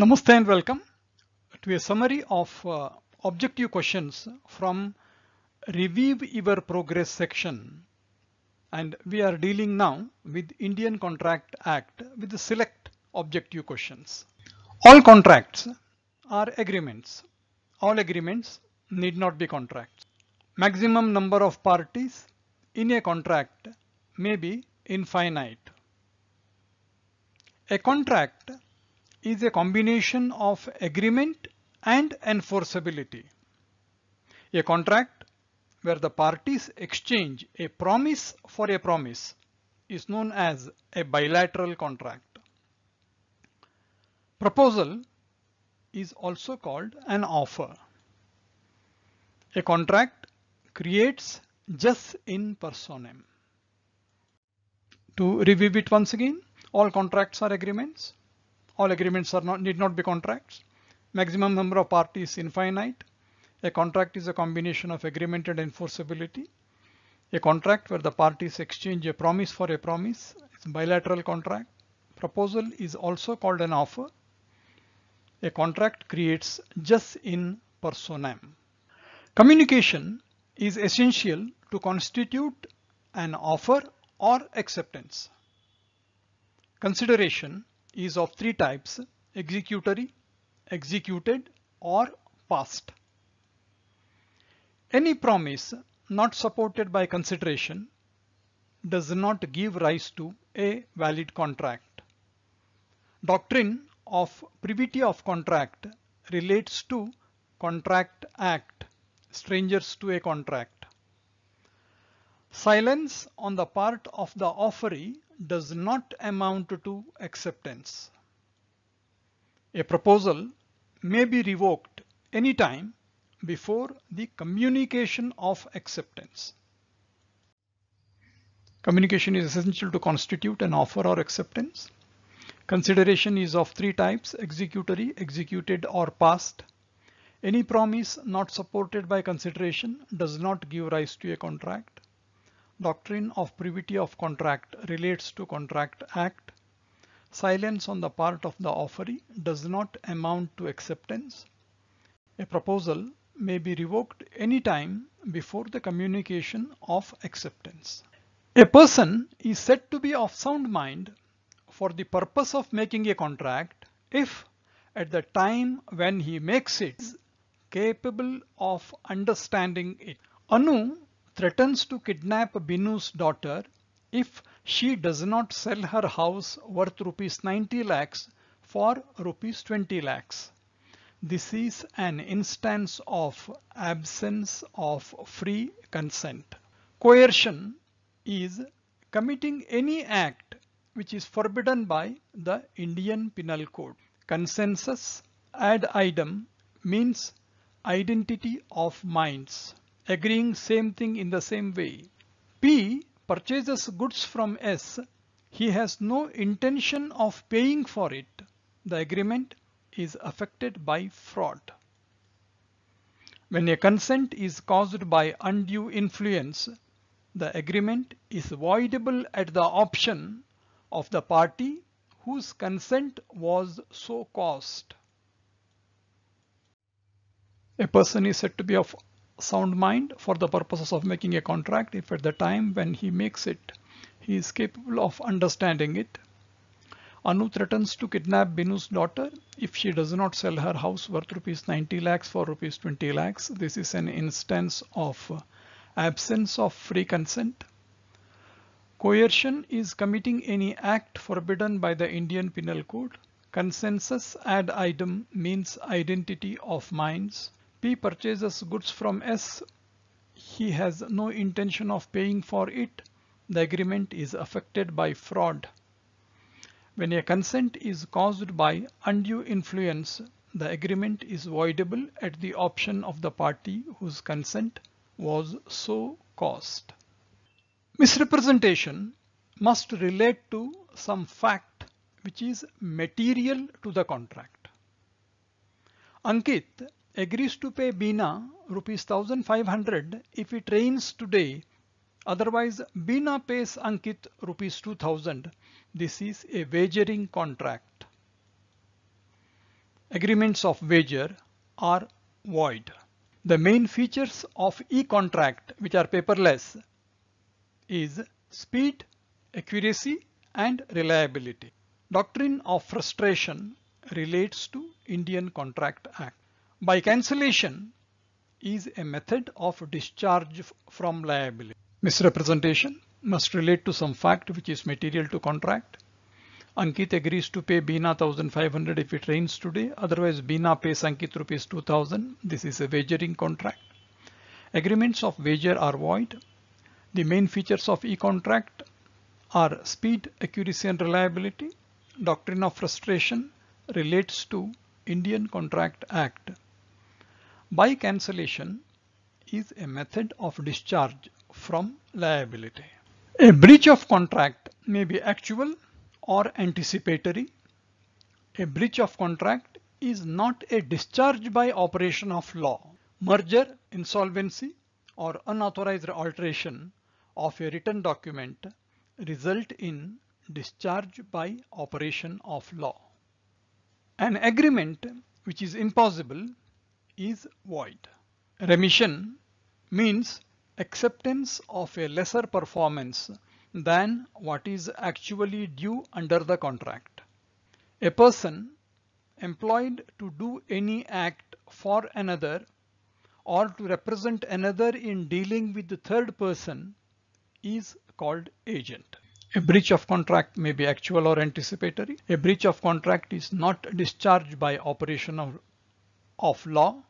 Namaste and welcome to a summary of uh, objective questions from review your progress section and we are dealing now with Indian Contract Act with the select objective questions. All contracts are agreements. All agreements need not be contracts. Maximum number of parties in a contract may be infinite. A contract is a combination of agreement and enforceability. A contract where the parties exchange a promise for a promise is known as a bilateral contract. Proposal is also called an offer. A contract creates just in personam. To review it once again, all contracts are agreements. All agreements are not need not be contracts. Maximum number of parties infinite. A contract is a combination of agreement and enforceability. A contract where the parties exchange a promise for a promise is bilateral contract. Proposal is also called an offer. A contract creates just in personam. Communication is essential to constitute an offer or acceptance. Consideration is of three types executory, executed or passed. Any promise not supported by consideration does not give rise to a valid contract. Doctrine of privity of contract relates to contract act, strangers to a contract. Silence on the part of the offeree does not amount to acceptance. A proposal may be revoked any time before the communication of acceptance. Communication is essential to constitute an offer or acceptance. Consideration is of three types, executory, executed or passed. Any promise not supported by consideration does not give rise to a contract. Doctrine of privity of contract relates to Contract Act. Silence on the part of the offeree does not amount to acceptance. A proposal may be revoked any time before the communication of acceptance. A person is said to be of sound mind for the purpose of making a contract if at the time when he makes it is capable of understanding it. Anu threatens to kidnap Binu's daughter if she does not sell her house worth rupees 90 lakhs for rupees 20 lakhs. This is an instance of absence of free consent. Coercion is committing any act which is forbidden by the Indian Penal Code. Consensus ad idem means identity of minds agreeing same thing in the same way. P purchases goods from S. He has no intention of paying for it. The agreement is affected by fraud. When a consent is caused by undue influence, the agreement is voidable at the option of the party whose consent was so caused. A person is said to be of sound mind for the purposes of making a contract if at the time when he makes it, he is capable of understanding it. Anu threatens to kidnap Binu's daughter if she does not sell her house worth rupees 90 lakhs for rupees 20 lakhs. This is an instance of absence of free consent. Coercion is committing any act forbidden by the Indian Penal Code. Consensus ad idem means identity of minds. P purchases goods from S. He has no intention of paying for it. The agreement is affected by fraud. When a consent is caused by undue influence, the agreement is voidable at the option of the party whose consent was so caused. Misrepresentation must relate to some fact which is material to the contract. Ankit agrees to pay Bina rupees 1500 if it rains today. Otherwise, Bina pays Ankit rupees 2000. This is a wagering contract. Agreements of wager are void. The main features of e-contract which are paperless is speed, accuracy and reliability. Doctrine of frustration relates to Indian Contract Act. By cancellation is a method of discharge from liability. Misrepresentation must relate to some fact which is material to contract. Ankit agrees to pay Bina 1500 if it rains today. Otherwise, Bina pays Ankit rupees 2000. This is a wagering contract. Agreements of wager are void. The main features of e-contract are speed, accuracy and reliability. Doctrine of frustration relates to Indian Contract Act. By cancellation is a method of discharge from liability. A breach of contract may be actual or anticipatory. A breach of contract is not a discharge by operation of law. Merger, insolvency or unauthorized alteration of a written document result in discharge by operation of law. An agreement which is impossible is void. Remission means acceptance of a lesser performance than what is actually due under the contract. A person employed to do any act for another or to represent another in dealing with the third person is called agent. A breach of contract may be actual or anticipatory. A breach of contract is not discharged by operation of, of law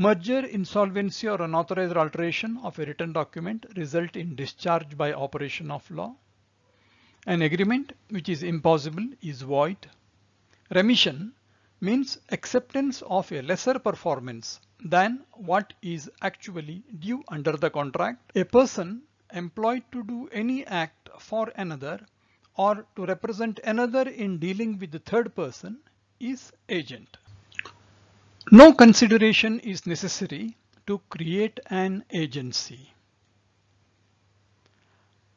Merger, insolvency or unauthorized alteration of a written document result in discharge by operation of law. An agreement which is impossible is void. Remission means acceptance of a lesser performance than what is actually due under the contract. A person employed to do any act for another or to represent another in dealing with the third person is agent. No consideration is necessary to create an agency.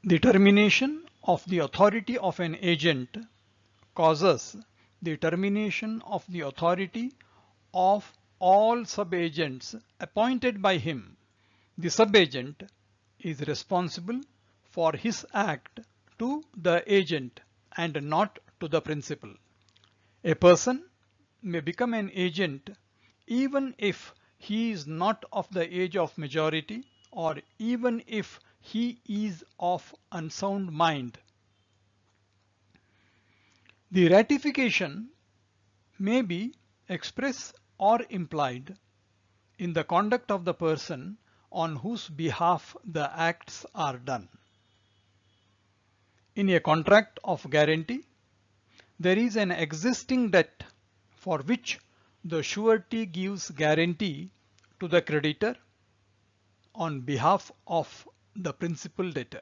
The termination of the authority of an agent causes the termination of the authority of all subagents appointed by him. The subagent is responsible for his act to the agent and not to the principal. A person may become an agent even if he is not of the age of majority or even if he is of unsound mind. The ratification may be express or implied in the conduct of the person on whose behalf the acts are done. In a contract of guarantee, there is an existing debt for which the surety gives guarantee to the creditor on behalf of the principal debtor.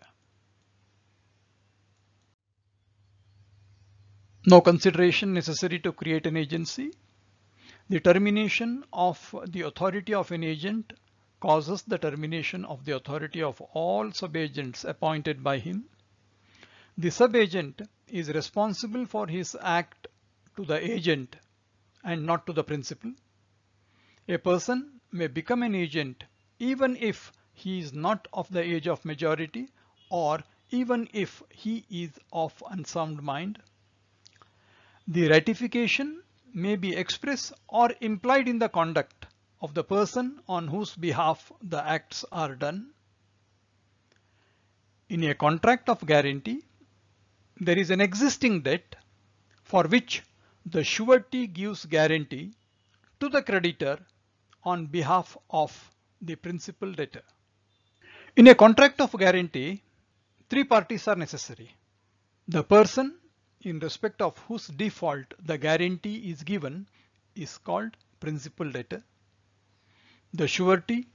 No consideration necessary to create an agency. The termination of the authority of an agent causes the termination of the authority of all subagents appointed by him. The subagent is responsible for his act to the agent and not to the principal. A person may become an agent even if he is not of the age of majority or even if he is of unsound mind. The ratification may be express or implied in the conduct of the person on whose behalf the acts are done. In a contract of guarantee, there is an existing debt for which the surety gives guarantee to the creditor on behalf of the principal debtor. In a contract of guarantee, three parties are necessary. The person in respect of whose default the guarantee is given is called principal debtor. The surety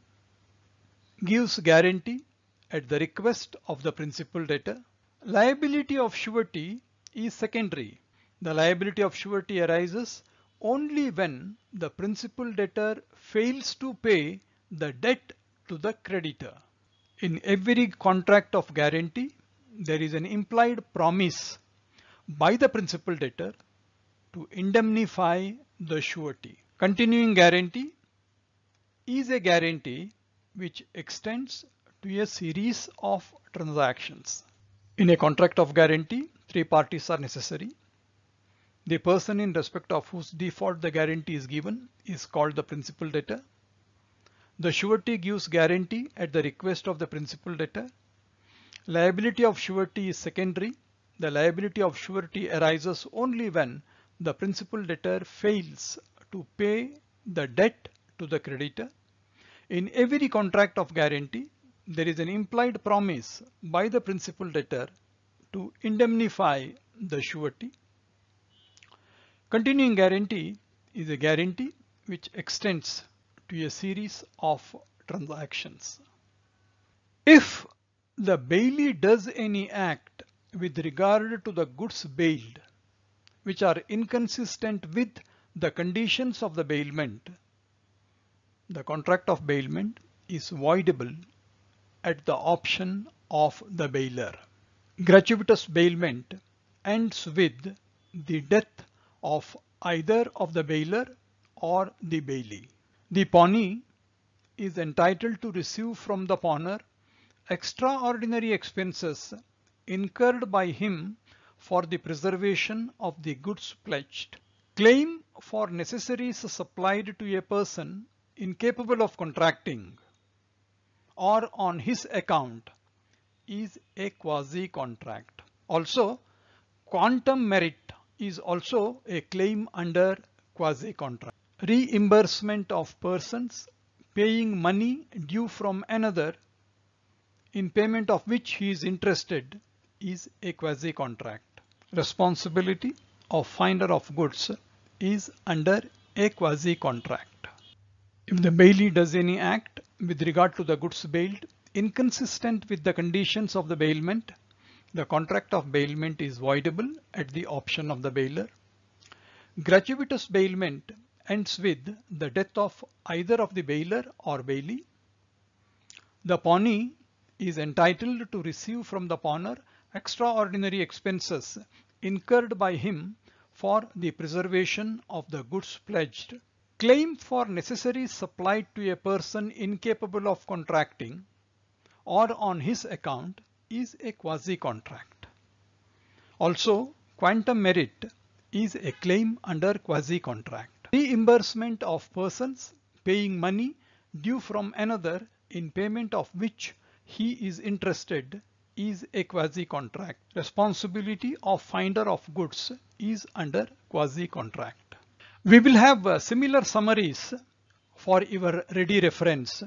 gives guarantee at the request of the principal debtor. Liability of surety is secondary the liability of surety arises only when the principal debtor fails to pay the debt to the creditor. In every contract of guarantee, there is an implied promise by the principal debtor to indemnify the surety. Continuing guarantee is a guarantee which extends to a series of transactions. In a contract of guarantee, three parties are necessary. The person in respect of whose default the guarantee is given is called the principal debtor. The surety gives guarantee at the request of the principal debtor. Liability of surety is secondary. The liability of surety arises only when the principal debtor fails to pay the debt to the creditor. In every contract of guarantee, there is an implied promise by the principal debtor to indemnify the surety. Continuing guarantee is a guarantee which extends to a series of transactions. If the bailee does any act with regard to the goods bailed, which are inconsistent with the conditions of the bailment, the contract of bailment is voidable at the option of the bailer. Gratuitous bailment ends with the death of either of the bailer or the bailee. The pawnee is entitled to receive from the pawner extraordinary expenses incurred by him for the preservation of the goods pledged. Claim for necessaries supplied to a person incapable of contracting or on his account is a quasi-contract. Also, quantum merit is also a claim under quasi contract. Reimbursement of persons paying money due from another in payment of which he is interested is a quasi contract. Responsibility of finder of goods is under a quasi contract. If the bailee does any act with regard to the goods bailed inconsistent with the conditions of the bailment the contract of bailment is voidable at the option of the bailer. Gratuitous bailment ends with the death of either of the bailer or bailee. The pawnee is entitled to receive from the pawner extraordinary expenses incurred by him for the preservation of the goods pledged. Claim for necessaries supplied to a person incapable of contracting or on his account is a quasi-contract. Also, quantum merit is a claim under quasi-contract. Reimbursement of persons paying money due from another in payment of which he is interested is a quasi-contract. Responsibility of finder of goods is under quasi-contract. We will have uh, similar summaries for your ready reference.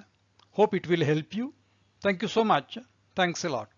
Hope it will help you. Thank you so much. Thanks a lot.